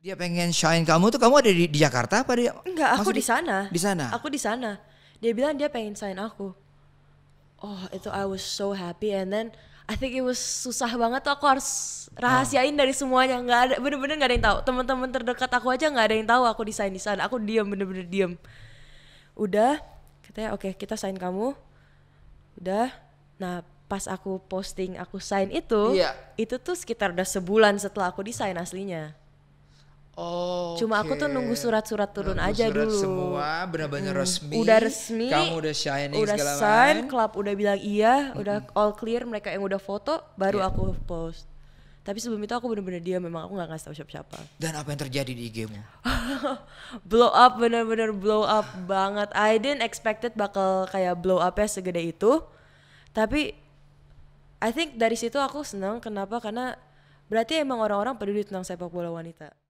Dia pengen shine kamu tuh kamu ada di, di Jakarta apa dia? Enggak, aku di sana. Di sana. Aku di sana. Dia bilang dia pengen sign aku. Oh, itu I was so happy and then I think it was susah banget tuh aku harus rahasiain oh. dari semuanya nggak ada bener-bener nggak ada yang tahu teman-teman terdekat aku aja nggak ada yang tahu aku desain di sana aku diam bener-bener diam udah katanya oke okay, kita sign kamu udah nah pas aku posting aku sign itu yeah. itu tuh sekitar udah sebulan setelah aku desain aslinya Oh, cuma okay. aku tuh nunggu surat-surat turun nunggu aja surat dulu. Semua benar-benar hmm. resmi. Udah resmi. Kamu udah shining udah segala sign, klub udah bilang iya, hmm. udah all clear. Mereka yang udah foto, baru yeah. aku post. Tapi sebelum itu aku bener-bener dia, memang aku gak ngasih tau siapa-siapa. Dan apa yang terjadi di IGmu? blow up, bener-bener blow up banget. I didn't expected bakal kayak blow up ya segede itu. Tapi I think dari situ aku seneng. kenapa? Karena berarti emang orang-orang peduli tentang sepak bola wanita.